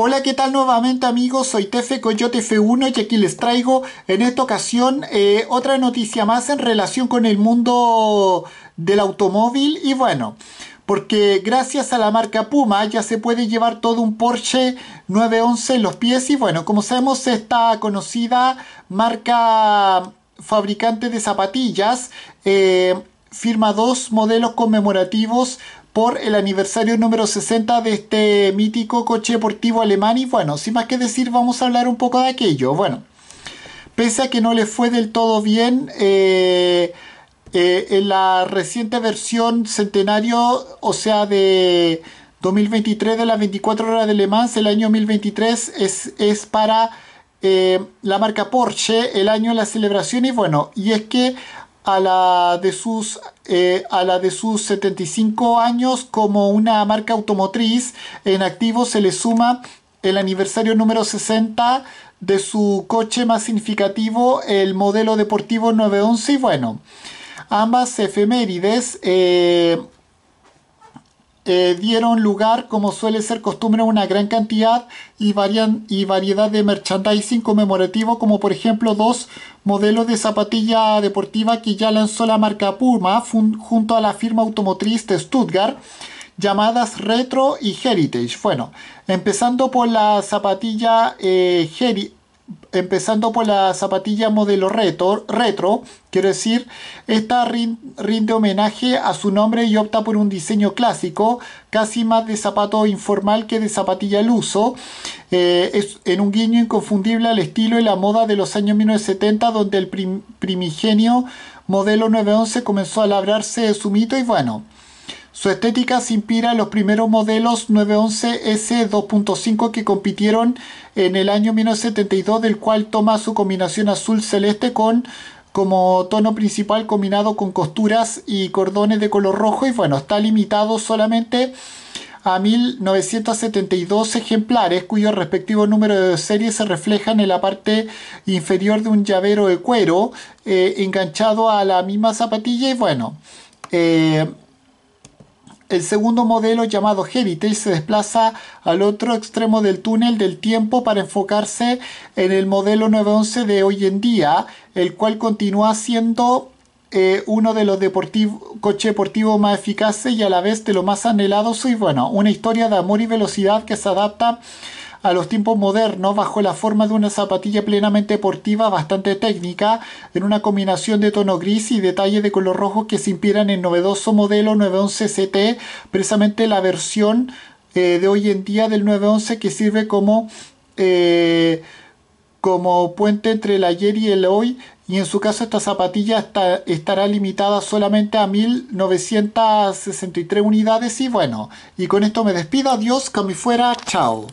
Hola, ¿qué tal nuevamente amigos? Soy Tefe Coyote F1 y aquí les traigo en esta ocasión eh, otra noticia más en relación con el mundo del automóvil y bueno, porque gracias a la marca Puma ya se puede llevar todo un Porsche 911 en los pies y bueno, como sabemos esta conocida marca fabricante de zapatillas eh, firma dos modelos conmemorativos por el aniversario número 60 de este mítico coche deportivo alemán y bueno, sin más que decir vamos a hablar un poco de aquello. Bueno, pese a que no le fue del todo bien, eh, eh, en la reciente versión centenario, o sea, de 2023 de las 24 horas de Le Mans, el año 2023 es, es para... Eh, la marca Porsche el año de la celebración y bueno, y es que a la de sus, eh, a la de sus 75 años como una marca automotriz en activo se le suma el aniversario número 60 de su coche más significativo, el modelo deportivo 911. Y bueno, ambas efemérides eh, dieron lugar, como suele ser costumbre, una gran cantidad y, y variedad de merchandising conmemorativo, como por ejemplo dos modelos de zapatilla deportiva que ya lanzó la marca Puma junto a la firma automotriz de Stuttgart llamadas Retro y Heritage. Bueno, empezando por la zapatilla eh, Heritage empezando por la zapatilla modelo retro, retro quiero decir, esta rinde homenaje a su nombre y opta por un diseño clásico, casi más de zapato informal que de zapatilla al uso, eh, es en un guiño inconfundible al estilo y la moda de los años 1970, donde el primigenio modelo 911 comenzó a labrarse su mito y bueno. Su estética se inspira en los primeros modelos 911 S 2.5 que compitieron en el año 1972, del cual toma su combinación azul celeste con como tono principal combinado con costuras y cordones de color rojo y bueno, está limitado solamente a 1972 ejemplares cuyo respectivo número de serie se reflejan en la parte inferior de un llavero de cuero eh, enganchado a la misma zapatilla y bueno, eh, el segundo modelo, llamado Heritage, se desplaza al otro extremo del túnel del tiempo para enfocarse en el modelo 911 de hoy en día, el cual continúa siendo eh, uno de los coches deportivos más eficaces y a la vez de los más anhelados. Y bueno, una historia de amor y velocidad que se adapta a los tiempos modernos bajo la forma de una zapatilla plenamente deportiva bastante técnica, en una combinación de tono gris y detalle de color rojo que se inspiran en el novedoso modelo 911 CT, precisamente la versión eh, de hoy en día del 911 que sirve como... Eh, como puente entre el ayer y el hoy y en su caso esta zapatilla estará limitada solamente a 1963 unidades y bueno, y con esto me despido, adiós, cami fuera, chao.